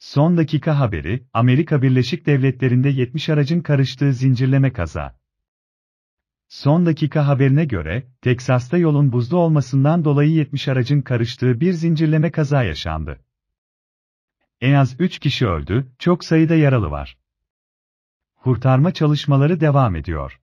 Son dakika haberi, Amerika Birleşik Devletleri'nde 70 aracın karıştığı zincirleme kaza. Son dakika haberine göre, Teksas'ta yolun buzlu olmasından dolayı 70 aracın karıştığı bir zincirleme kaza yaşandı. En az 3 kişi öldü, çok sayıda yaralı var. Kurtarma çalışmaları devam ediyor.